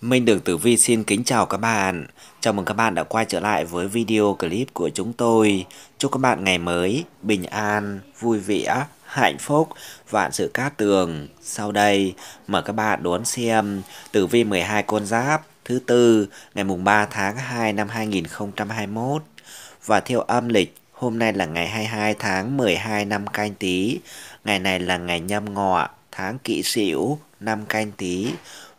Minh Đường Tử Vi xin kính chào các bạn. Chào mừng các bạn đã quay trở lại với video clip của chúng tôi. Chúc các bạn ngày mới, bình an, vui vẻ, hạnh phúc, vạn sự cát tường. Sau đây, mời các bạn đón xem Tử Vi 12 con giáp thứ tư ngày mùng 3 tháng 2 năm 2021. Và theo âm lịch, hôm nay là ngày 22 tháng 12 năm canh tí. Ngày này là ngày nhâm ngọ, tháng kỷ sửu, năm canh tí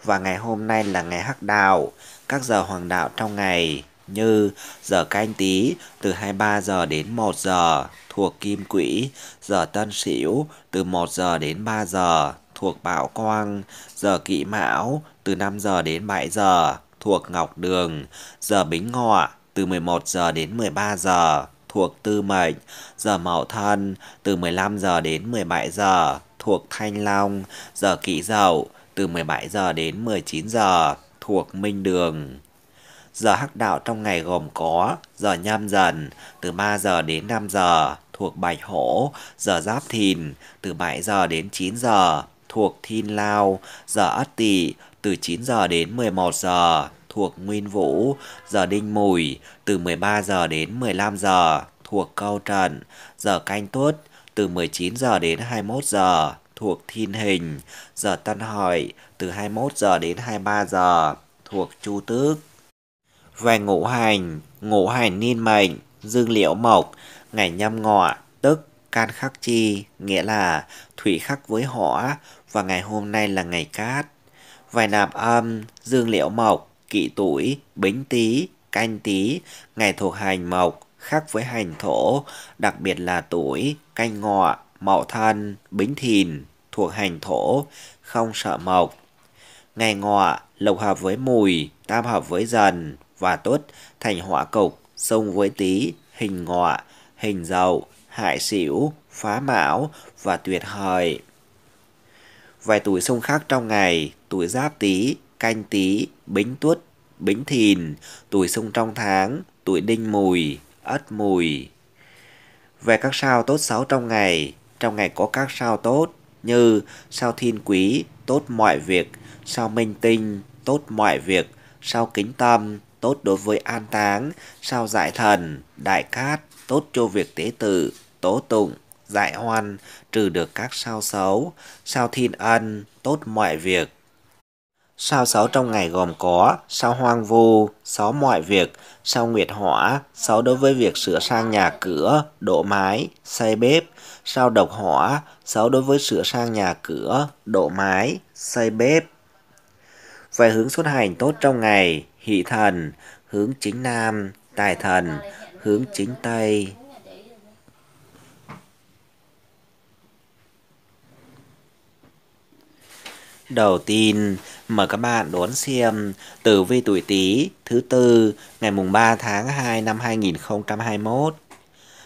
và ngày hôm nay là ngày hắc đạo, các giờ hoàng đạo trong ngày như giờ canh tí từ 23 giờ đến 1 giờ thuộc kim quỹ, giờ tân sửu từ 1 giờ đến 3 giờ thuộc bạo quang, giờ kỵ mão từ 5 giờ đến 7 giờ thuộc ngọc đường, giờ bính ngọ từ 11 giờ đến 13 giờ thuộc tư mệnh, giờ mậu thân từ 15 giờ đến 17 giờ thuộc thanh long, giờ Kỵ dậu từ 17 giờ đến 19 giờ thuộc Minh Đường. Giờ hắc đạo trong ngày gồm có giờ nhâm dần từ 3 giờ đến 5 giờ thuộc Bạch Hổ, giờ Giáp Thìn từ 7 giờ đến 9 giờ thuộc Thiên Lao, giờ Ất Tỵ từ 9 giờ đến 11 giờ thuộc Nguyên Vũ, giờ Đinh Mùi từ 13 giờ đến 15 giờ thuộc Câu Trần, giờ Canh Tuất từ 19 giờ đến 21 giờ thuộc thiên hình, giờ tân hợi từ 21 giờ đến 23 giờ thuộc chu tước. Về ngũ hành, ngũ hành niên mệnh, dương liễu mộc, ngày nhâm ngọ, tức can khắc chi, nghĩa là thủy khắc với hỏa và ngày hôm nay là ngày cát. về nạp âm, dương liễu mộc, kỵ tuổi, bính tý, canh tý, ngày thuộc hành mộc, khắc với hành thổ, đặc biệt là tuổi, canh ngọ, mậu thân, bính thìn thuộc hành thổ, không sợ mộc. Ngày ngọ, lộc hợp với mùi, tam hợp với dần và tuất thành hỏa cục, xung với tý, hình ngọ, hình dậu, hại xỉu, phá mão và tuyệt hời. Vài tuổi xung khắc trong ngày, tuổi giáp tý, canh tý, bính tuất, bính thìn, tuổi xung trong tháng, tuổi đinh mùi, ất mùi. Về các sao tốt xấu trong ngày, trong ngày có các sao tốt, như sao thiên quý tốt mọi việc, sao minh tinh tốt mọi việc, sao kính tâm tốt đối với an táng, sao giải thần, đại cát tốt cho việc tế tử, tố tụng, giải hoan, trừ được các sao xấu, sao thiên ân tốt mọi việc, Sao sáu trong ngày gồm có sao hoang vu, sáu mọi việc, sao nguyệt hỏa, sáu đối với việc sửa sang nhà cửa, đổ mái, xây bếp, sao độc hỏa, sáu đối với sửa sang nhà cửa, đổ mái, xây bếp. Về hướng xuất hành tốt trong ngày, hỷ thần, hướng chính nam, tài thần, hướng chính tây, Đầu tiên, mời các bạn đón xem tử vi tuổi Tý thứ tư ngày mùng 3 tháng 2 năm 2021.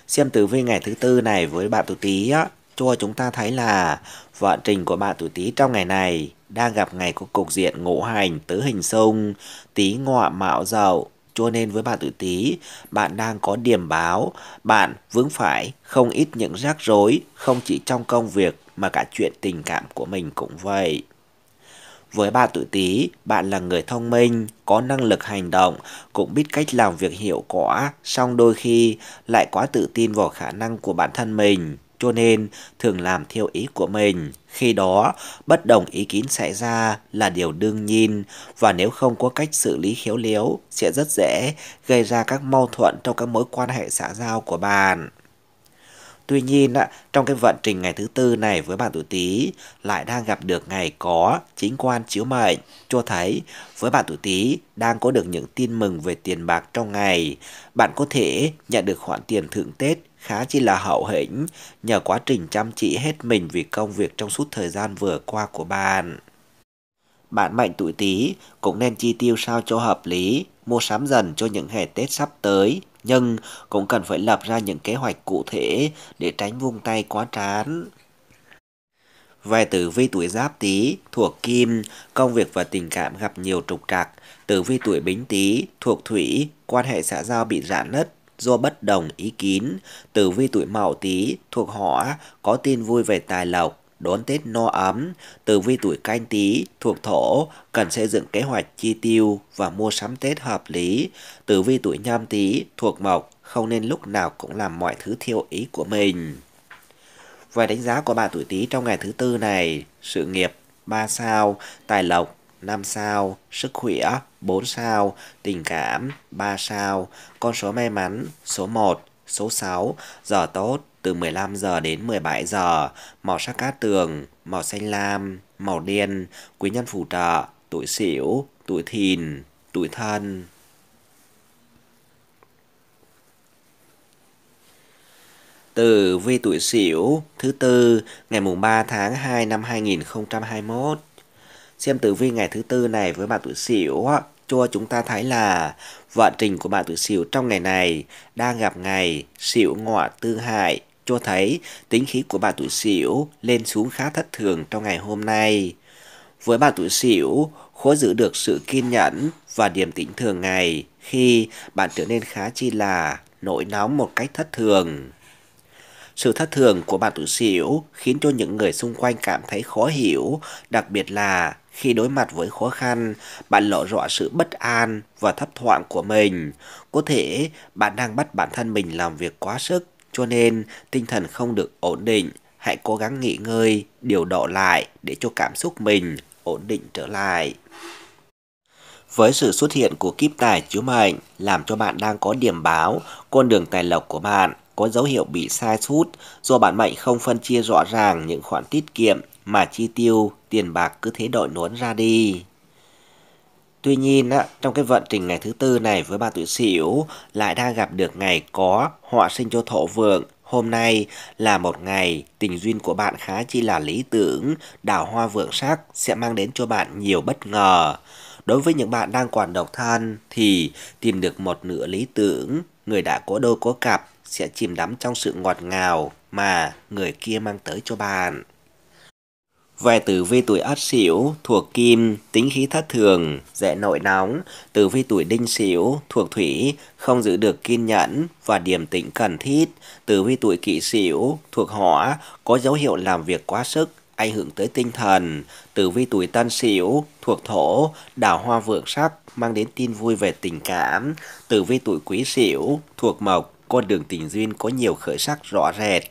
Xem tử vi ngày thứ tư này với bạn tuổi Tý á, cho chúng ta thấy là vận trình của bạn tuổi Tý trong ngày này đang gặp ngày có cục diện ngũ hành tứ hình xung, Tý ngọ mạo dậu cho nên với bạn tuổi Tý, bạn đang có điểm báo, bạn vướng phải không ít những rắc rối, không chỉ trong công việc mà cả chuyện tình cảm của mình cũng vậy. Với bạn tuổi Tý, bạn là người thông minh, có năng lực hành động, cũng biết cách làm việc hiệu quả, song đôi khi lại quá tự tin vào khả năng của bản thân mình cho nên thường làm theo ý của mình. Khi đó, bất đồng ý kiến xảy ra là điều đương nhiên và nếu không có cách xử lý khéo léo sẽ rất dễ gây ra các mâu thuẫn trong các mối quan hệ xã giao của bạn. Tuy nhiên, trong cái vận trình ngày thứ tư này với bạn tuổi Tý lại đang gặp được ngày có chính quan chiếu mệnh, cho thấy với bạn tuổi Tý đang có được những tin mừng về tiền bạc trong ngày. Bạn có thể nhận được khoản tiền thưởng Tết khá chi là hậu hĩnh nhờ quá trình chăm chỉ hết mình vì công việc trong suốt thời gian vừa qua của bạn. Bạn mệnh tuổi Tý cũng nên chi tiêu sao cho hợp lý mua sắm dần cho những ngày Tết sắp tới, nhưng cũng cần phải lập ra những kế hoạch cụ thể để tránh vung tay quá trán. Về tử vi tuổi giáp tý thuộc kim, công việc và tình cảm gặp nhiều trục trặc. Tử vi tuổi bính tý thuộc thủy, quan hệ xã giao bị rạn nứt do bất đồng ý kiến. Tử vi tuổi mậu tý thuộc hỏa, có tin vui về tài lộc đón Tết no ấm, tử vi tuổi canh tí thuộc thổ cần xây dựng kế hoạch chi tiêu và mua sắm Tết hợp lý. Tử vi tuổi nhâm tí thuộc mộc không nên lúc nào cũng làm mọi thứ theo ý của mình. Và đánh giá của bạn tuổi tí trong ngày thứ tư này, sự nghiệp 3 sao, tài lộc 5 sao, sức khỏe 4 sao, tình cảm 3 sao, con số may mắn số 1, số 6, giờ tốt từ 15 giờ đến 17 giờ, màu sắc cát tường, màu xanh lam, màu đen, quý nhân phù trợ, tuổi xỉu, tuổi thìn, tuổi thân. Tử vi tuổi Sửu thứ tư ngày mùng 3 tháng 2 năm 2021. Xem tử vi ngày thứ tư này với bạn tuổi Sửu cho chúng ta thấy là vận trình của bạn tuổi Sửu trong ngày này đang gặp ngày Sửu ngọ tương hại, cho thấy tính khí của bà tuổi Sửu lên xuống khá thất thường trong ngày hôm nay. Với bà tuổi Sửu, khó giữ được sự kiên nhẫn và điềm tĩnh thường ngày khi bạn trở nên khá chi là nổi nóng một cách thất thường. Sự thất thường của bạn tuổi Sửu khiến cho những người xung quanh cảm thấy khó hiểu, đặc biệt là khi đối mặt với khó khăn, bạn lộ rõ sự bất an và thấp thoảng của mình. Có thể bạn đang bắt bản thân mình làm việc quá sức cho nên tinh thần không được ổn định, hãy cố gắng nghỉ ngơi, điều độ lại để cho cảm xúc mình ổn định trở lại. Với sự xuất hiện của kíp tài chiếu mệnh làm cho bạn đang có điểm báo con đường tài lộc của bạn có dấu hiệu bị sai sút do bạn mệnh không phân chia rõ ràng những khoản tiết kiệm mà chi tiêu tiền bạc cứ thế đội nuốn ra đi. Tuy nhiên, á, trong cái vận trình ngày thứ tư này với bà tuổi Sửu lại đang gặp được ngày có họa sinh cho thổ vượng. Hôm nay là một ngày tình duyên của bạn khá chi là lý tưởng, đào hoa vượng sắc sẽ mang đến cho bạn nhiều bất ngờ. Đối với những bạn đang còn độc thân thì tìm được một nửa lý tưởng, người đã có đôi có cặp sẽ chìm đắm trong sự ngọt ngào mà người kia mang tới cho bạn. Về tử vi tuổi ất sửu thuộc kim, tính khí thất thường, dễ nội nóng. Tử vi tuổi đinh sửu thuộc thủy, không giữ được kiên nhẫn và điềm tĩnh cần thiết. Tử vi tuổi kỷ sửu thuộc hỏa, có dấu hiệu làm việc quá sức, ảnh hưởng tới tinh thần. Tử vi tuổi tân sửu thuộc thổ, đào hoa vượng sắc, mang đến tin vui về tình cảm. Tử vi tuổi quý sửu thuộc mộc, con đường tình duyên có nhiều khởi sắc rõ rệt.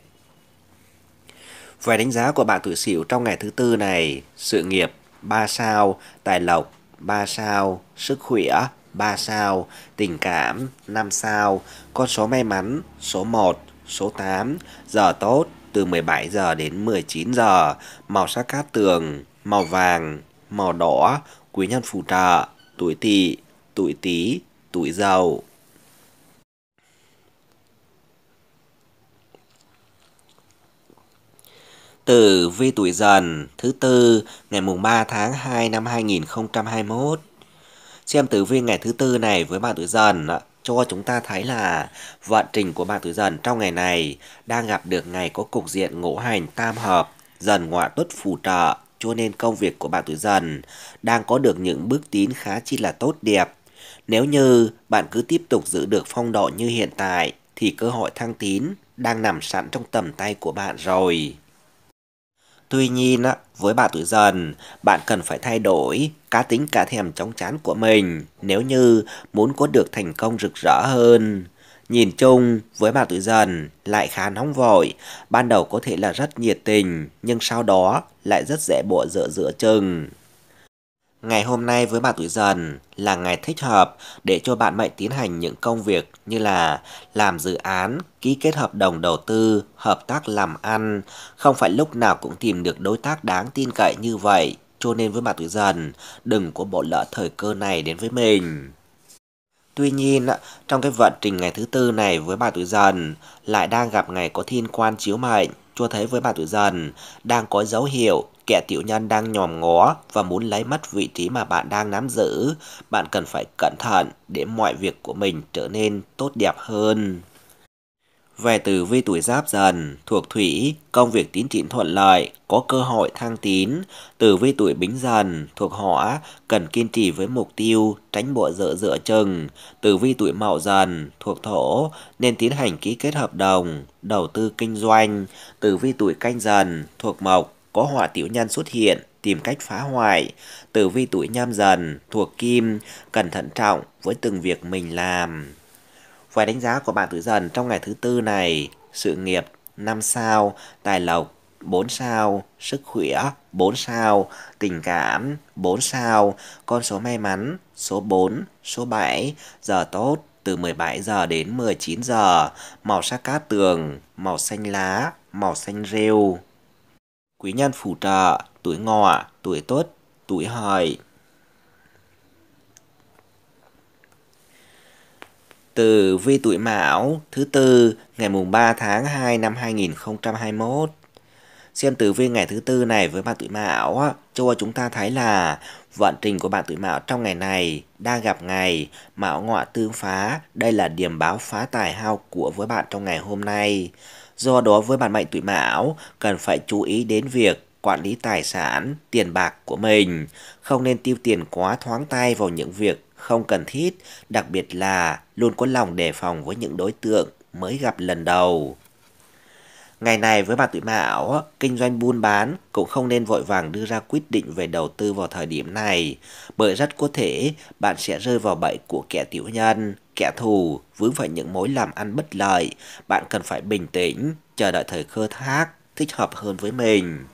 Về đánh giá của bạn tuổi Sửu trong ngày thứ tư này, sự nghiệp 3 sao, tài lộc 3 sao, sức khỏe 3 sao, tình cảm 5 sao, con số may mắn số 1, số 8, giờ tốt từ 17 giờ đến 19 giờ, màu sắc cát tường, màu vàng, màu đỏ, quý nhân phù trợ, tuổi tỵ, tuổi tý, tuổi dậu. Tử vi tuổi dần thứ tư ngày mùng 3 tháng 2 năm 2021. Xem tử vi ngày thứ tư này với bạn tuổi dần cho chúng ta thấy là vận trình của bạn tuổi dần trong ngày này đang gặp được ngày có cục diện ngũ hành tam hợp, dần ngọa tuất phù trợ, cho nên công việc của bạn tuổi dần đang có được những bước tiến khá chi là tốt đẹp. Nếu như bạn cứ tiếp tục giữ được phong độ như hiện tại thì cơ hội thăng tín đang nằm sẵn trong tầm tay của bạn rồi. Tuy nhiên, với bạn tuổi dần, bạn cần phải thay đổi cá tính cả thèm chóng chán của mình nếu như muốn có được thành công rực rỡ hơn. Nhìn chung, với bạn tuổi dần lại khá nóng vội, ban đầu có thể là rất nhiệt tình, nhưng sau đó lại rất dễ bỏ dở giữa chừng. Ngày hôm nay với bạn tuổi dần là ngày thích hợp để cho bạn mệnh tiến hành những công việc như là làm dự án, ký kết hợp đồng đầu tư, hợp tác làm ăn. Không phải lúc nào cũng tìm được đối tác đáng tin cậy như vậy, cho nên với bạn tuổi dần đừng có bỏ lỡ thời cơ này đến với mình. Tuy nhiên, trong cái vận trình ngày thứ tư này với bạn tuổi dần lại đang gặp ngày có thiên quan chiếu mệnh, cho thấy với bạn tuổi dần đang có dấu hiệu Kẻ tiểu nhân đang nhòm ngó và muốn lấy mất vị trí mà bạn đang nắm giữ. Bạn cần phải cẩn thận để mọi việc của mình trở nên tốt đẹp hơn. Về từ vi tuổi giáp dần, thuộc thủy, công việc tiến triển thuận lợi, có cơ hội thăng tín. Từ vi tuổi bính dần, thuộc hỏa, cần kiên trì với mục tiêu, tránh bộ dựa dựa chừng. Từ vi tuổi mậu dần, thuộc thổ, nên tiến hành ký kết hợp đồng, đầu tư kinh doanh. Từ vi tuổi canh dần, thuộc mộc, có hỏa tiểu nhân xuất hiện, tìm cách phá hoại, tử vi tuổi nhâm dần, thuộc kim, cần thận trọng với từng việc mình làm. Vài đánh giá của bạn tuổi dần trong ngày thứ tư này, sự nghiệp 5 sao, tài lộc 4 sao, sức khỏe 4 sao, tình cảm 4 sao, con số may mắn số 4, số 7, giờ tốt từ 17 giờ đến 19 giờ, màu sắc cát tường, màu xanh lá, màu xanh rêu quý nhân phù trợ, tuổi ngọ, tuổi tốt, tuổi hợi. Từ vi tuổi Mão thứ tư ngày mùng 3 tháng 2 năm 2021. Xem tử vi ngày thứ tư này với bạn tuổi Mão cho chúng ta thấy là vận trình của bạn tuổi Mão trong ngày này đang gặp ngày Mão ngọ tương phá. Đây là điểm báo phá tài hao của với bạn trong ngày hôm nay. Do đó với bản mệnh tuổi mão, cần phải chú ý đến việc quản lý tài sản, tiền bạc của mình, không nên tiêu tiền quá thoáng tay vào những việc không cần thiết, đặc biệt là luôn có lòng đề phòng với những đối tượng mới gặp lần đầu. Ngày này với bà tuổi mão kinh doanh buôn bán cũng không nên vội vàng đưa ra quyết định về đầu tư vào thời điểm này, bởi rất có thể bạn sẽ rơi vào bẫy của kẻ tiểu nhân, kẻ thù, vướng phải những mối làm ăn bất lợi. Bạn cần phải bình tĩnh, chờ đợi thời cơ thác, thích hợp hơn với mình.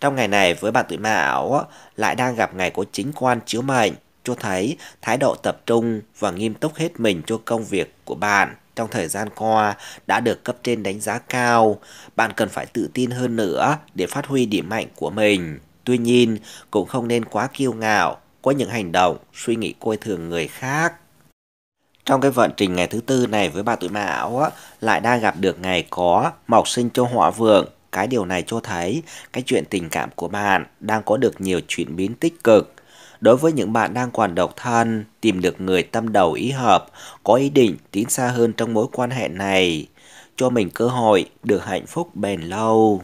Trong ngày này với bạn tuổi mão lại đang gặp ngày có chính quan chiếu mệnh, cho thấy thái độ tập trung và nghiêm túc hết mình cho công việc của bạn trong thời gian qua đã được cấp trên đánh giá cao. Bạn cần phải tự tin hơn nữa để phát huy điểm mạnh của mình. Tuy nhiên, cũng không nên quá kiêu ngạo, có những hành động, suy nghĩ coi thường người khác. Trong cái vận trình ngày thứ tư này với bà tuổi mão lại đang gặp được ngày có mọc sinh cho họa vượng. Cái điều này cho thấy cái chuyện tình cảm của bạn đang có được nhiều chuyển biến tích cực Đối với những bạn đang còn độc thân, tìm được người tâm đầu ý hợp, có ý định tiến xa hơn trong mối quan hệ này, cho mình cơ hội được hạnh phúc bền lâu.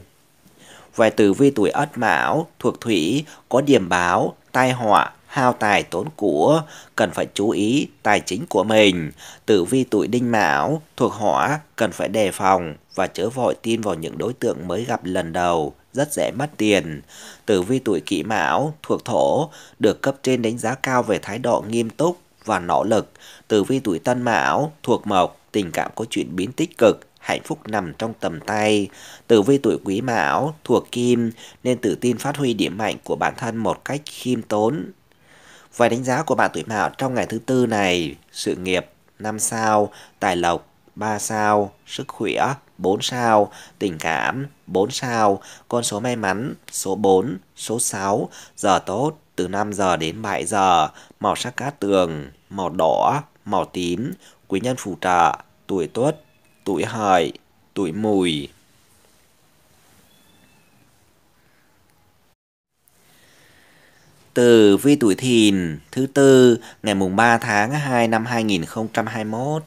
Vài tử vi tuổi Ất Mão, thuộc thủy, có điểm báo, tai họa, hao tài tốn của, cần phải chú ý tài chính của mình. Tử vi tuổi Đinh Mão, thuộc hỏa, cần phải đề phòng và chớ vội tin vào những đối tượng mới gặp lần đầu rất dễ mất tiền. Tử vi tuổi kỷ mão thuộc thổ được cấp trên đánh giá cao về thái độ nghiêm túc và nỗ lực. Tử vi tuổi tân mão thuộc mộc tình cảm có chuyển biến tích cực hạnh phúc nằm trong tầm tay. Tử vi tuổi quý mão thuộc kim nên tự tin phát huy điểm mạnh của bản thân một cách khiêm tốn. Vài đánh giá của bạn tuổi mão trong ngày thứ tư này, sự nghiệp 5 sao, tài lộc 3 sao, sức khỏe 4 sao, tình cảm 4 sao, con số may mắn số 4, số 6, giờ tốt từ 5 giờ đến 7 giờ, màu sắc cát tường, màu đỏ, màu tím, quý nhân phù trợ, tuổi tuất, tuổi hợi, tuổi mùi. Từ vi tuổi thìn thứ tư ngày mùng 3 tháng 2 năm 2021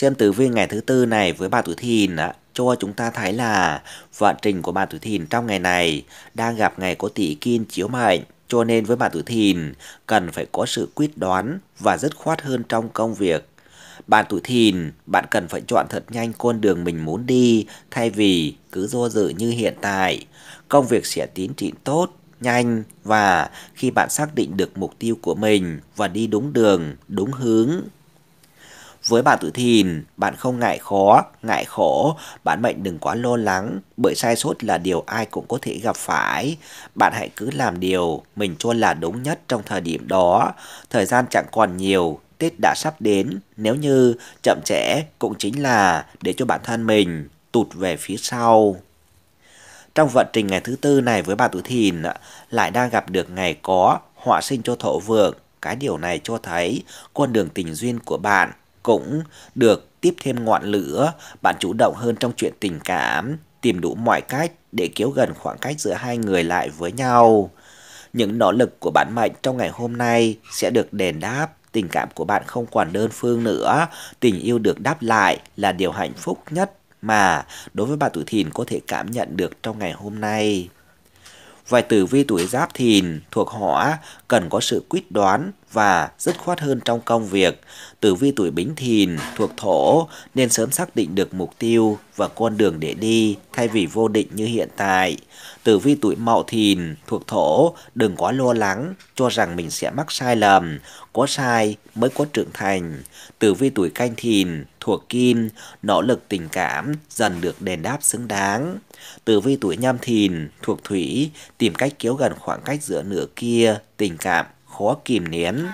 Xem tử vi ngày thứ tư này với bà tuổi thìn cho chúng ta thấy là vận trình của bà tuổi thìn trong ngày này đang gặp ngày có tỷ kim chiếu mệnh. Cho nên với bà tuổi thìn, cần phải có sự quyết đoán và dứt khoát hơn trong công việc. Bạn tuổi thìn, bạn cần phải chọn thật nhanh con đường mình muốn đi thay vì cứ do dự như hiện tại. Công việc sẽ tiến triển tốt, nhanh và khi bạn xác định được mục tiêu của mình và đi đúng đường, đúng hướng với bạn tuổi thìn, bạn không ngại khó, ngại khổ, bạn mệnh đừng quá lo lắng, bởi sai sót là điều ai cũng có thể gặp phải. Bạn hãy cứ làm điều mình cho là đúng nhất trong thời điểm đó. Thời gian chẳng còn nhiều, Tết đã sắp đến, nếu như chậm trễ cũng chính là để cho bản thân mình tụt về phía sau trong vận trình ngày thứ tư này với bạn tuổi thìn lại đang gặp được ngày có họa sinh cho thổ vượng cái điều này cho thấy con đường tình duyên của bạn cũng được tiếp thêm ngọn lửa, bạn chủ động hơn trong chuyện tình cảm, tìm đủ mọi cách để kéo gần khoảng cách giữa hai người lại với nhau. Những nỗ lực của bạn mệnh trong ngày hôm nay sẽ được đền đáp, tình cảm của bạn không còn đơn phương nữa, tình yêu được đáp lại là điều hạnh phúc nhất mà đối với bạn tuổi thìn có thể cảm nhận được trong ngày hôm nay. Vài tử vi tuổi giáp thìn thuộc họ cần có sự quyết đoán và dứt khoát hơn trong công việc. Tử vi tuổi bính thìn thuộc thổ nên sớm xác định được mục tiêu và con đường để đi thay vì vô định như hiện tại. Tử vi tuổi mậu thìn thuộc thổ, đừng quá lo lắng, cho rằng mình sẽ mắc sai lầm, có sai mới có trưởng thành. Tử vi tuổi canh thìn thuộc kim, nỗ lực tình cảm dần được đền đáp xứng đáng. Tử vi tuổi nhâm thìn thuộc thủy, tìm cách kéo gần khoảng cách giữa nửa kia, tình cảm khó kìm nén.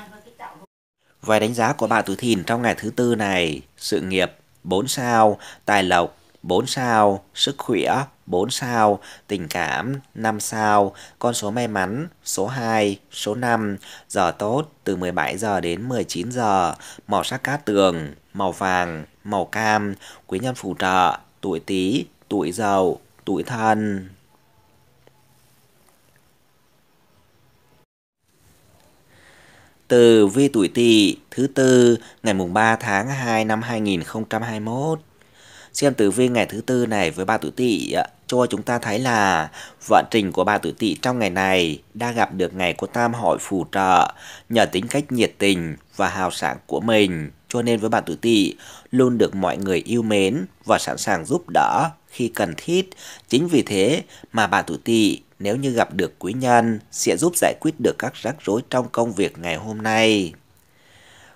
Vài đánh giá của bạn tuổi thìn trong ngày thứ tư này, sự nghiệp 4 sao, tài lộc 4 sao, sức khỏe 4 sao, tình cảm 5 sao, con số may mắn số 2, số 5, giờ tốt từ 17 giờ đến 19 giờ, màu sắc cát tường, màu vàng, màu cam, quý nhân phù trợ, tuổi Tý, tuổi giàu tuổi Thân. Từ vi tuổi Tỵ thứ tư ngày mùng 3 tháng 2 năm 2021 xem tử vi ngày thứ tư này với bà tuổi tỵ cho chúng ta thấy là vận trình của bà tuổi tỵ trong ngày này đã gặp được ngày của tam hội phù trợ nhờ tính cách nhiệt tình và hào sảng của mình cho nên với bà tuổi tỵ luôn được mọi người yêu mến và sẵn sàng giúp đỡ khi cần thiết chính vì thế mà bà tuổi tỵ nếu như gặp được quý nhân sẽ giúp giải quyết được các rắc rối trong công việc ngày hôm nay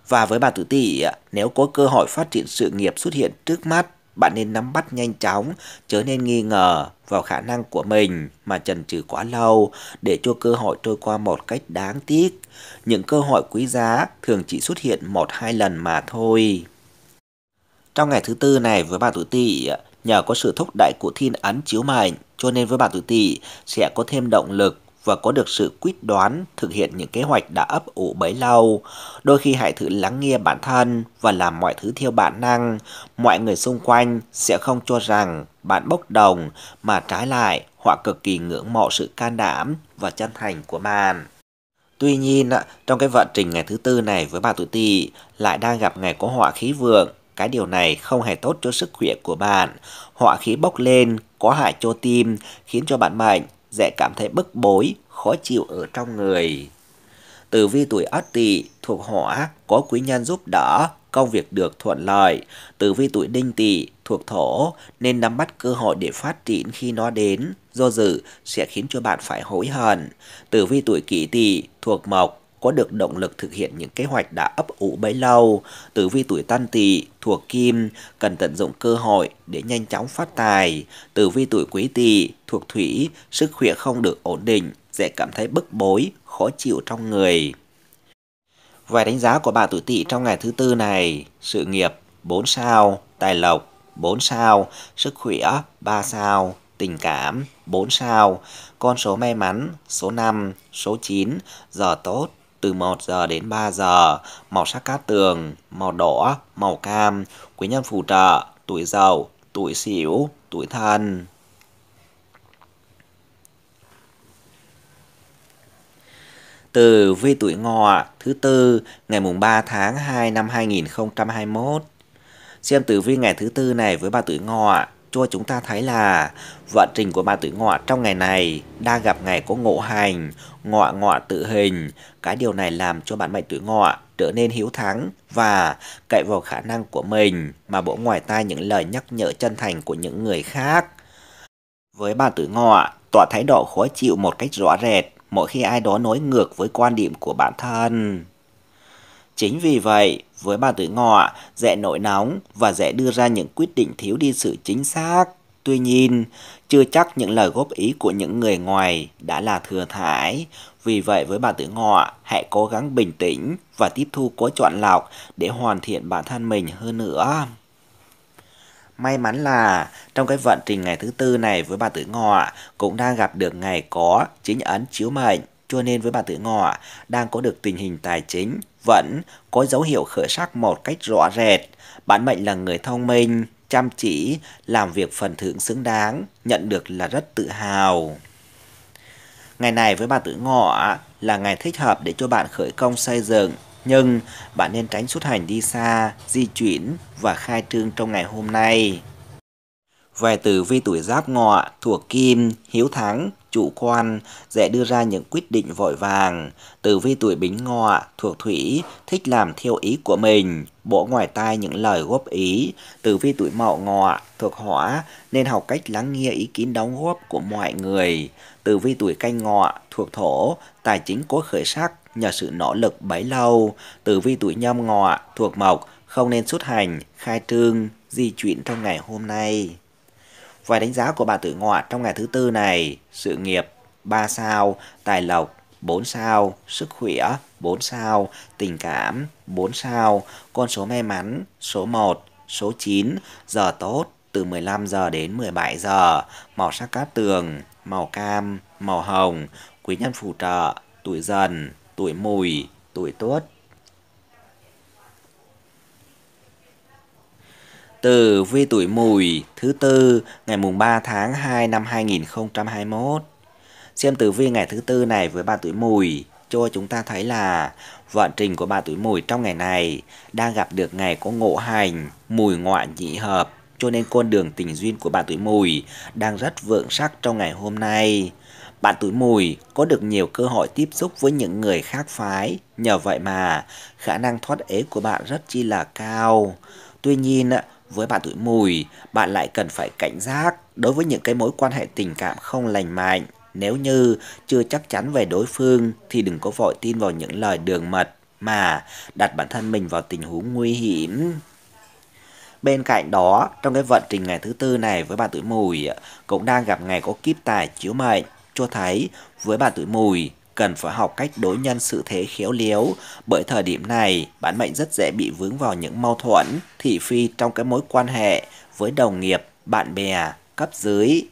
và với bà tuổi tỵ nếu có cơ hội phát triển sự nghiệp xuất hiện trước mắt bạn nên nắm bắt nhanh chóng, chớ nên nghi ngờ vào khả năng của mình mà chần chừ quá lâu để cho cơ hội trôi qua một cách đáng tiếc. Những cơ hội quý giá thường chỉ xuất hiện một hai lần mà thôi. Trong ngày thứ tư này với bạn tuổi tỵ, nhờ có sự thúc đẩy của thiên ấn chiếu mệnh, cho nên với bạn tuổi tỵ sẽ có thêm động lực và có được sự quyết đoán thực hiện những kế hoạch đã ấp ủ bấy lâu. Đôi khi hãy thử lắng nghe bản thân và làm mọi thứ theo bản năng. Mọi người xung quanh sẽ không cho rằng bạn bốc đồng mà trái lại họ cực kỳ ngưỡng mộ sự can đảm và chân thành của bạn. Tuy nhiên, trong cái vận trình ngày thứ tư này với bà tuổi tỵ lại đang gặp ngày có họa khí vượng. Cái điều này không hề tốt cho sức khỏe của bạn. Họa khí bốc lên, có hại cho tim, khiến cho bạn mệnh dễ cảm thấy bức bối, khó chịu ở trong người. Tử vi tuổi Ất Tỵ thuộc Hỏa có quý nhân giúp đỡ, công việc được thuận lợi. Tử vi tuổi Đinh Tỵ thuộc Thổ nên nắm bắt cơ hội để phát triển khi nó đến, do dự sẽ khiến cho bạn phải hối hận. Tử vi tuổi Kỷ Tỵ thuộc Mộc có được động lực thực hiện những kế hoạch đã ấp ủ bấy lâu. Tử vi tuổi Tân Tỵ thuộc Kim cần tận dụng cơ hội để nhanh chóng phát tài. Tử vi tuổi Quý Tỵ thuộc Thủy sức khỏe không được ổn định, dễ cảm thấy bức bối, khó chịu trong người. Vài đánh giá của bà tuổi Tỵ trong ngày thứ tư này: sự nghiệp 4 sao, tài lộc 4 sao, sức khỏe 3 sao, tình cảm 4 sao, con số may mắn số 5, số 9, giờ tốt từ 1 giờ đến 3 giờ, màu sắc cát tường, màu đỏ, màu cam, quý nhân phù trợ, tuổi giàu tuổi sửu, tuổi thân. Từ vi tuổi ngọ thứ tư ngày mùng 3 tháng 2 năm 2021. Xem tử vi ngày thứ tư này với bà tuổi ngọ cho chúng ta thấy là vận trình của bà tuổi ngọ trong ngày này đang gặp ngày có ngộ hành, ngọa ngọa tự hình. Cái điều này làm cho bạn mệnh tuổi ngọ trở nên hiếu thắng và cậy vào khả năng của mình mà bổ ngoài tai những lời nhắc nhở chân thành của những người khác. Với bạn tuổi ngọ, tỏ thái độ khó chịu một cách rõ rệt mỗi khi ai đó nói ngược với quan điểm của bản thân. Chính vì vậy, với bạn tuổi ngọ, dễ nổi nóng và dễ đưa ra những quyết định thiếu đi sự chính xác. Tuy nhiên, chưa chắc những lời góp ý của những người ngoài đã là thừa thải. Vì vậy với bạn tử ngọ, hãy cố gắng bình tĩnh và tiếp thu có chọn lọc để hoàn thiện bản thân mình hơn nữa. May mắn là trong cái vận trình ngày thứ tư này với bà tử ngọ cũng đang gặp được ngày có chính ấn chiếu mệnh. Cho nên với bà tử ngọ đang có được tình hình tài chính vẫn có dấu hiệu khởi sắc một cách rõ rệt. Bản mệnh là người thông minh, chăm chỉ, làm việc phần thưởng xứng đáng, nhận được là rất tự hào. Ngày này với bạn tử ngọ là ngày thích hợp để cho bạn khởi công xây dựng, nhưng bạn nên tránh xuất hành đi xa, di chuyển và khai trương trong ngày hôm nay. Về tử vi tuổi giáp ngọ, thuộc kim, hiếu thắng, chủ quan, dễ đưa ra những quyết định vội vàng. Tử vi tuổi bính ngọ, thuộc thủy, thích làm theo ý của mình, bỏ ngoài tai những lời góp ý. Tử vi tuổi mậu ngọ, thuộc hỏa, nên học cách lắng nghe ý kiến đóng góp của mọi người. Tử vi tuổi canh ngọ, thuộc thổ, tài chính có khởi sắc nhờ sự nỗ lực bấy lâu. Tử vi tuổi nhâm ngọ, thuộc mộc, không nên xuất hành, khai trương, di chuyển trong ngày hôm nay. Vài đánh giá của bà tử ngọa trong ngày thứ tư này, sự nghiệp 3 sao, tài lộc 4 sao, sức khỏe 4 sao, tình cảm 4 sao, con số may mắn số 1, số 9, giờ tốt từ 15 giờ đến 17 giờ, màu sắc cát tường, màu cam, màu hồng, quý nhân phù trợ, tuổi dần, tuổi mùi, tuổi tuất. từ vi tuổi mùi thứ tư ngày mùng 3 tháng 2 năm 2021. Xem tử vi ngày thứ tư này với bạn tuổi mùi cho chúng ta thấy là vận trình của bạn tuổi mùi trong ngày này đang gặp được ngày có ngộ hành, mùi ngoại nhị hợp cho nên con đường tình duyên của bạn tuổi mùi đang rất vượng sắc trong ngày hôm nay. Bạn tuổi mùi có được nhiều cơ hội tiếp xúc với những người khác phái, nhờ vậy mà khả năng thoát ế của bạn rất chi là cao. Tuy nhiên, với bạn tuổi mùi, bạn lại cần phải cảnh giác đối với những cái mối quan hệ tình cảm không lành mạnh. Nếu như chưa chắc chắn về đối phương thì đừng có vội tin vào những lời đường mật mà đặt bản thân mình vào tình huống nguy hiểm. Bên cạnh đó, trong cái vận trình ngày thứ tư này với bạn tuổi mùi cũng đang gặp ngày có kiếp tài chiếu mệnh cho thấy với bạn tuổi mùi cần phải học cách đối nhân sự thế khéo léo, bởi thời điểm này bản mệnh rất dễ bị vướng vào những mâu thuẫn, thị phi trong cái mối quan hệ với đồng nghiệp, bạn bè, cấp dưới.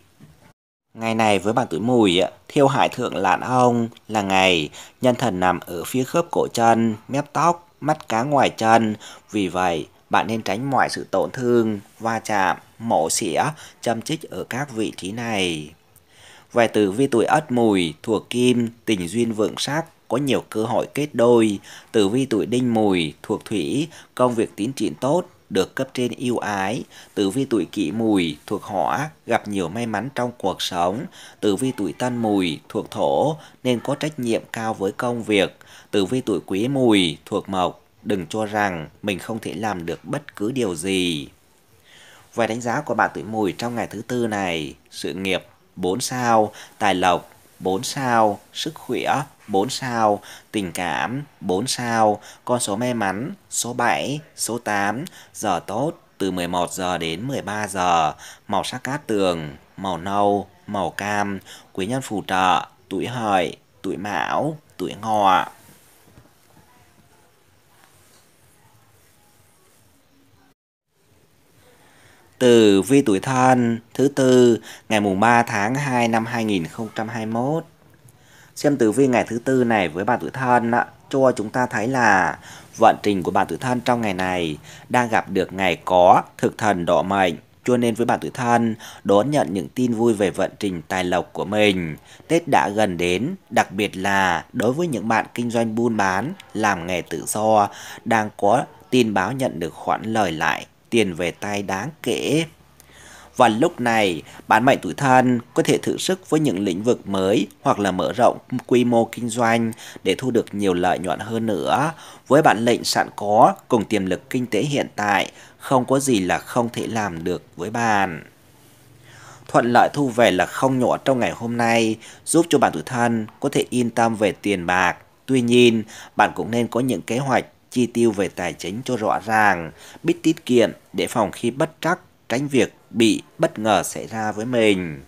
Ngày này với bạn tuổi mùi, thiêu hại thượng lạn hông là ngày nhân thần nằm ở phía khớp cổ chân, mép tóc, mắt cá ngoài chân. Vì vậy, bạn nên tránh mọi sự tổn thương, va chạm, mổ xỉa, châm chích ở các vị trí này. Vài tử vi tuổi ất mùi, thuộc kim, tình duyên vượng sắc, có nhiều cơ hội kết đôi. Tử vi tuổi đinh mùi, thuộc thủy, công việc tiến triển tốt, được cấp trên yêu ái. Tử vi tuổi kỷ mùi thuộc hỏa, gặp nhiều may mắn trong cuộc sống. Tử vi tuổi tân mùi thuộc thổ, nên có trách nhiệm cao với công việc. Tử vi tuổi quý mùi thuộc mộc, đừng cho rằng mình không thể làm được bất cứ điều gì. Vài đánh giá của bạn tuổi mùi trong ngày thứ tư này, sự nghiệp 4 sao, tài lộc 4 sao, sức khỏe 4 sao, tình cảm 4 sao, con số may mắn số 7, số 8, giờ tốt từ 11 giờ đến 13 giờ, màu sắc cát tường, màu nâu, màu cam, quý nhân phù trợ, tuổi hợi, tuổi mão, tuổi ngọ. từ vi tuổi thân thứ tư ngày mùng 3 tháng 2 năm 2021. Xem tử vi ngày thứ tư này với bạn tuổi thân ạ, cho chúng ta thấy là vận trình của bạn tuổi thân trong ngày này đang gặp được ngày có thực thần độ mệnh. Cho nên với bạn tuổi thân, đón nhận những tin vui về vận trình tài lộc của mình. Tết đã gần đến, đặc biệt là đối với những bạn kinh doanh buôn bán, làm nghề tự do, đang có tin báo nhận được khoản lời lại tiền về tay đáng kể. Và lúc này, bạn mệnh tuổi thân có thể thử sức với những lĩnh vực mới hoặc là mở rộng quy mô kinh doanh để thu được nhiều lợi nhuận hơn nữa. Với bản lệnh sẵn có cùng tiềm lực kinh tế hiện tại, không có gì là không thể làm được với bạn. Thuận lợi thu về là không nhỏ trong ngày hôm nay, giúp cho bạn tuổi thân có thể yên tâm về tiền bạc. Tuy nhiên, bạn cũng nên có những kế hoạch chi tiêu về tài chính cho rõ ràng, biết tiết kiệm để phòng khi bất trắc, tránh việc bị bất ngờ xảy ra với mình.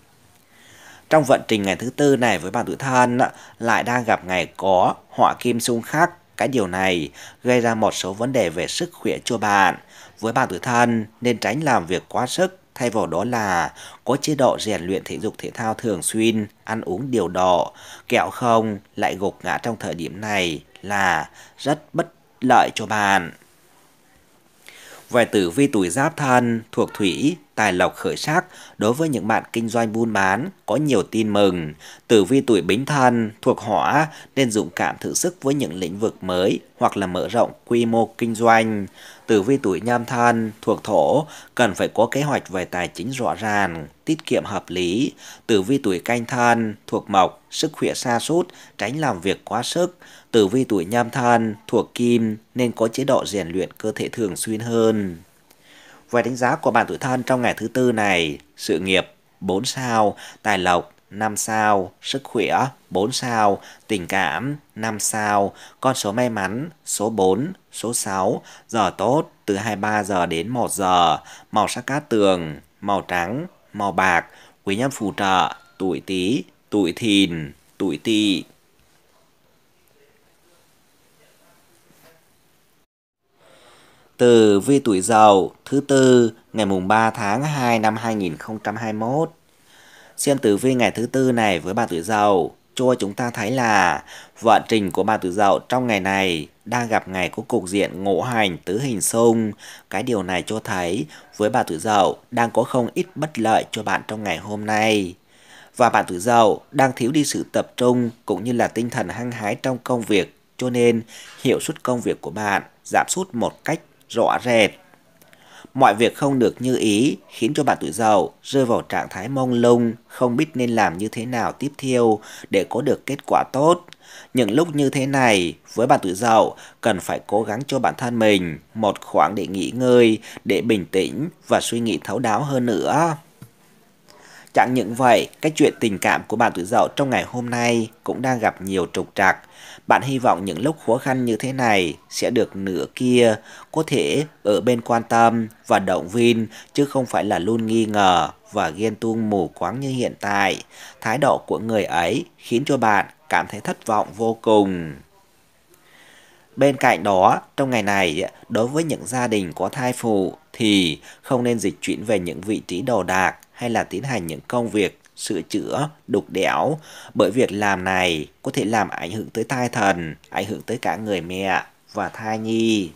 Trong vận trình ngày thứ tư này với bạn tuổi thân lại đang gặp ngày có họa kim xung khắc. Cái điều này gây ra một số vấn đề về sức khỏe cho bạn. Với bạn tuổi thân nên tránh làm việc quá sức thay vào đó là có chế độ rèn luyện thể dục thể thao thường xuyên, ăn uống điều độ, kẹo không lại gục ngã trong thời điểm này là rất bất lợi cho bạn. Về tử vi tuổi giáp thân thuộc thủy tài lộc khởi sắc đối với những bạn kinh doanh buôn bán có nhiều tin mừng. Tử vi tuổi bính thân thuộc hỏa nên dũng cảm thử sức với những lĩnh vực mới hoặc là mở rộng quy mô kinh doanh. Tử vi tuổi nhâm thân thuộc thổ cần phải có kế hoạch về tài chính rõ ràng, tiết kiệm hợp lý. Tử vi tuổi canh thân thuộc mộc sức khỏe xa sút tránh làm việc quá sức. Tử vi tuổi nhâm thân thuộc kim nên có chế độ rèn luyện cơ thể thường xuyên hơn. Về đánh giá của bạn tuổi thân trong ngày thứ tư này, sự nghiệp 4 sao, tài lộc 5 sao, sức khỏe 4 sao, tình cảm 5 sao, con số may mắn số 4, số 6, giờ tốt từ 23 giờ đến 1 giờ, màu sắc cát tường, màu trắng, màu bạc, quý nhân phù trợ, tuổi Tý, tuổi Thìn, tuổi Tỵ. từ vi tuổi Dậu thứ tư ngày mùng 3 tháng 2 năm 2021. Xem tử vi ngày thứ tư này với bà tuổi Dậu cho chúng ta thấy là vận trình của bà tuổi Dậu trong ngày này đang gặp ngày có cục diện ngũ hành tứ hình xung. Cái điều này cho thấy với bà tuổi Dậu đang có không ít bất lợi cho bạn trong ngày hôm nay và bạn tuổi Dậu đang thiếu đi sự tập trung cũng như là tinh thần hăng hái trong công việc, cho nên hiệu suất công việc của bạn giảm sút một cách rõ rệt. Mọi việc không được như ý khiến cho bạn tuổi dậu rơi vào trạng thái mông lung, không biết nên làm như thế nào tiếp theo để có được kết quả tốt. Những lúc như thế này, với bạn tuổi dậu cần phải cố gắng cho bản thân mình một khoảng để nghỉ ngơi, để bình tĩnh và suy nghĩ thấu đáo hơn nữa. Chẳng những vậy, cái chuyện tình cảm của bạn tuổi dậu trong ngày hôm nay cũng đang gặp nhiều trục trặc bạn hy vọng những lúc khó khăn như thế này sẽ được nửa kia có thể ở bên quan tâm và động viên chứ không phải là luôn nghi ngờ và ghen tuông mù quáng như hiện tại. Thái độ của người ấy khiến cho bạn cảm thấy thất vọng vô cùng. Bên cạnh đó, trong ngày này, đối với những gia đình có thai phụ thì không nên dịch chuyển về những vị trí đồ đạc hay là tiến hành những công việc sửa chữa, đục đẽo. Bởi việc làm này có thể làm ảnh hưởng tới thai thần, ảnh hưởng tới cả người mẹ và thai nhi.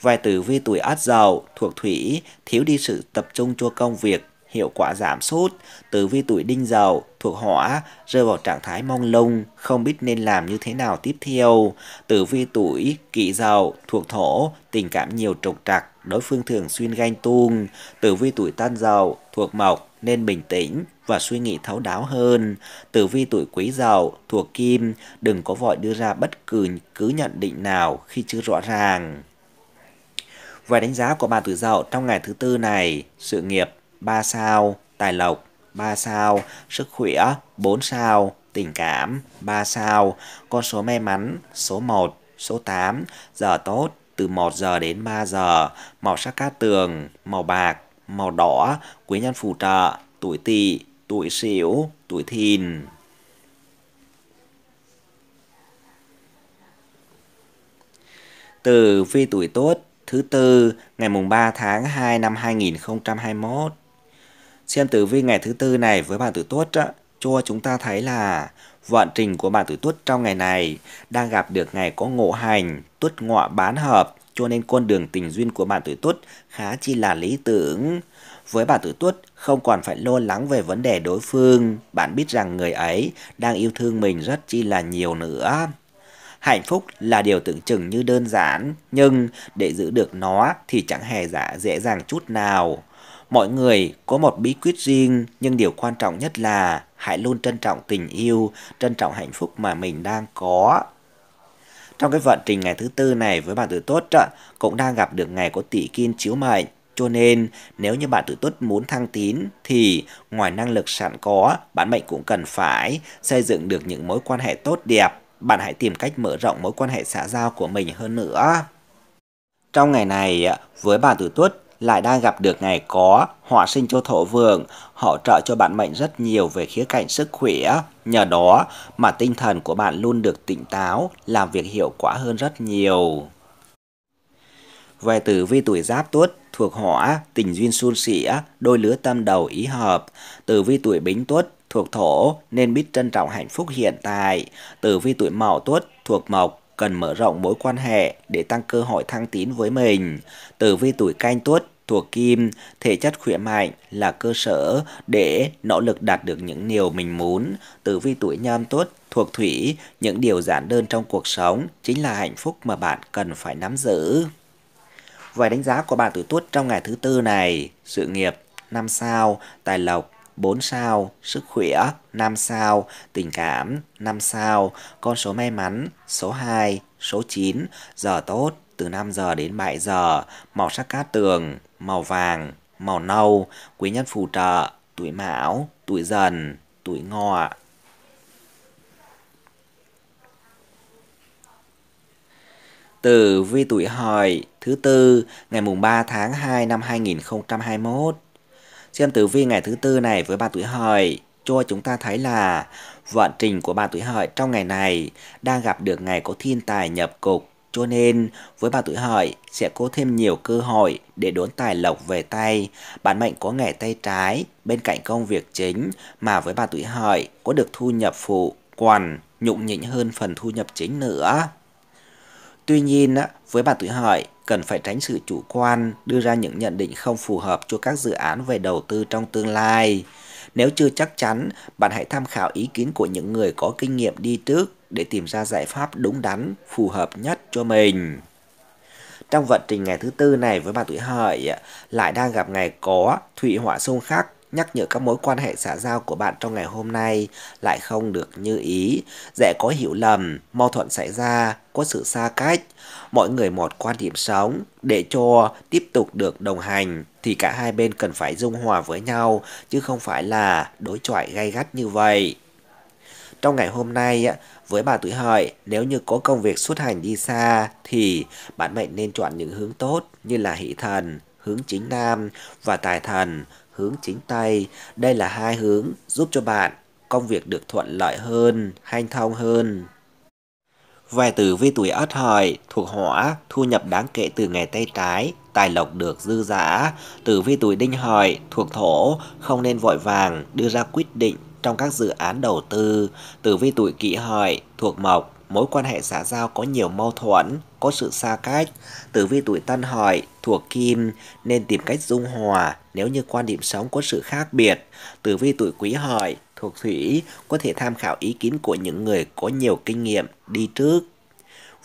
Vài tử vi tuổi ất dậu thuộc thủy, thiếu đi sự tập trung cho công việc, hiệu quả giảm sút. Tử vi tuổi đinh dậu thuộc hỏa, rơi vào trạng thái mong lung, không biết nên làm như thế nào tiếp theo. Tử vi tuổi kỷ dậu thuộc thổ, tình cảm nhiều trục trặc, đối phương thường xuyên ganh tuông. Tử vi tuổi tân dậu thuộc mộc, nên bình tĩnh và suy nghĩ thấu đáo hơn. Tử vi tuổi quý dậu thuộc kim, đừng có vội đưa ra bất cứ cứ nhận định nào khi chưa rõ ràng. Vài đánh giá của bà tuổi dậu trong ngày thứ tư này, sự nghiệp 3 sao, tài lộc 3 sao, sức khỏe 4 sao, tình cảm 3 sao, con số may mắn số 1, số 8, giờ tốt từ 1 giờ đến 3 giờ, màu sắc cát tường, màu bạc, màu đỏ, quý nhân phù trợ, tuổi tỵ, tuổi sửu, tuổi thìn. Từ vi tuổi tốt thứ tư ngày mùng 3 tháng 2 năm 2021. Xem tử vi ngày thứ tư này với bạn tuổi tốt cho chúng ta thấy là vận trình của bạn tuổi tuất trong ngày này đang gặp được ngày có ngộ hành tuất ngọ bán hợp cho nên con đường tình duyên của bạn tuổi tuất khá chi là lý tưởng. Với bạn tuổi tuất, không còn phải lo lắng về vấn đề đối phương, bạn biết rằng người ấy đang yêu thương mình rất chi là nhiều nữa. Hạnh phúc là điều tưởng chừng như đơn giản, nhưng để giữ được nó thì chẳng hề giả dễ dàng chút nào. Mọi người có một bí quyết riêng, nhưng điều quan trọng nhất là hãy luôn trân trọng tình yêu, trân trọng hạnh phúc mà mình đang có. Trong cái vận trình ngày thứ tư này với bạn tuổi tốt cũng đang gặp được ngày có tỷ kim chiếu mệnh. Cho nên nếu như bạn tuổi tốt muốn thăng tín thì ngoài năng lực sẵn có, bạn mệnh cũng cần phải xây dựng được những mối quan hệ tốt đẹp. Bạn hãy tìm cách mở rộng mối quan hệ xã giao của mình hơn nữa. Trong ngày này, với bạn tuổi tuất lại đang gặp được ngày có, họ sinh cho thổ vượng, hỗ trợ cho bạn mệnh rất nhiều về khía cạnh sức khỏe. Nhờ đó mà tinh thần của bạn luôn được tỉnh táo, làm việc hiệu quả hơn rất nhiều. Về tử vi tuổi giáp tuất thuộc hỏa, tình duyên suôn sẻ, đôi lứa tâm đầu ý hợp. Tử vi tuổi bính tuất thuộc thổ nên biết trân trọng hạnh phúc hiện tại. Tử vi tuổi mậu tuất thuộc mộc cần mở rộng mối quan hệ để tăng cơ hội thăng tiến với mình. Tử vi tuổi canh tuất thuộc kim, thể chất khỏe mạnh là cơ sở để nỗ lực đạt được những điều mình muốn. Tử vi tuổi nhâm tuất thuộc thủy, những điều giản đơn trong cuộc sống chính là hạnh phúc mà bạn cần phải nắm giữ. Vài đánh giá của bạn tuổi tuất trong ngày thứ tư này, sự nghiệp năm sao, tài lộc 4 sao, sức khỏe 5 sao, tình cảm 5 sao, con số may mắn số 2, số 9, giờ tốt từ 5 giờ đến 7 giờ, màu sắc cát tường, màu vàng, màu nâu, quý nhân phù trợ, tuổi mão, tuổi dần, tuổi ngọ. từ vi tuổi hợi thứ tư ngày mùng 3 tháng 2 năm 2021 Xem tử vi ngày thứ tư này với bà tuổi hợi, cho chúng ta thấy là vận trình của bà tuổi hợi trong ngày này đang gặp được ngày có thiên tài nhập cục. Cho nên, với bà tuổi hợi sẽ có thêm nhiều cơ hội để đốn tài lộc về tay. Bản mệnh có nghề tay trái bên cạnh công việc chính mà với bà tuổi hợi có được thu nhập phụ còn nhụng nhịn hơn phần thu nhập chính nữa. Tuy nhiên, với bà tuổi hợi cần phải tránh sự chủ quan, đưa ra những nhận định không phù hợp cho các dự án về đầu tư trong tương lai. Nếu chưa chắc chắn, bạn hãy tham khảo ý kiến của những người có kinh nghiệm đi trước để tìm ra giải pháp đúng đắn, phù hợp nhất cho mình. Trong vận trình ngày thứ tư này với bạn tuổi hợi, lại đang gặp ngày có thủy hỏa xung khắc nhắc nhở các mối quan hệ xã giao của bạn trong ngày hôm nay lại không được như ý, dễ có hiểu lầm, mâu thuẫn xảy ra, có sự xa cách. Mọi người một quan điểm sống để cho tiếp tục được đồng hành thì cả hai bên cần phải dung hòa với nhau chứ không phải là đối thoại gay gắt như vậy. Trong ngày hôm nay, với bà tuổi hợi, nếu như có công việc xuất hành đi xa thì bạn mệnh nên chọn những hướng tốt như là hỷ thần, hướng chính nam và tài thần, hướng chính tay. Đây là hai hướng giúp cho bạn công việc được thuận lợi hơn, hanh thông hơn. Vài tử vi tuổi ất hợi thuộc hỏa, thu nhập đáng kể từ nghề tay trái, tài lộc được dư dả. Tử vi tuổi đinh hợi thuộc thổ, không nên vội vàng đưa ra quyết định trong các dự án đầu tư. Tử vi tuổi kỷ hợi thuộc mộc, mối quan hệ xã giao có nhiều mâu thuẫn, có sự xa cách. Tử vi tuổi tân hợi thuộc kim nên tìm cách dung hòa nếu như quan điểm sống có sự khác biệt. Tử vi tuổi quý hợi thuộc thủy có thể tham khảo ý kiến của những người có nhiều kinh nghiệm đi trước.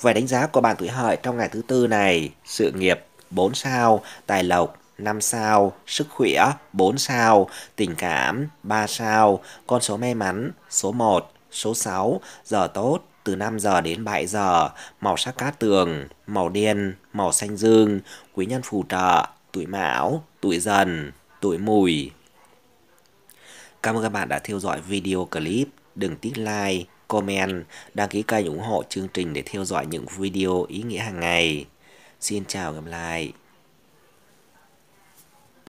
Về đánh giá của bạn tuổi hợi trong ngày thứ tư này, sự nghiệp 4 sao, tài lộc 5 sao, sức khỏe 4 sao, tình cảm 3 sao, con số may mắn số 1, số 6, giờ tốt từ 5 giờ đến 7 giờ, màu sắc cát tường, màu đen, màu xanh dương, quý nhân phù trợ, tuổi mão, tuổi dần, tuổi mùi. Cảm ơn các bạn đã theo dõi video clip. Đừng tiếc like, comment, đăng ký kênh ủng hộ chương trình để theo dõi những video ý nghĩa hàng ngày. Xin chào gặp lại.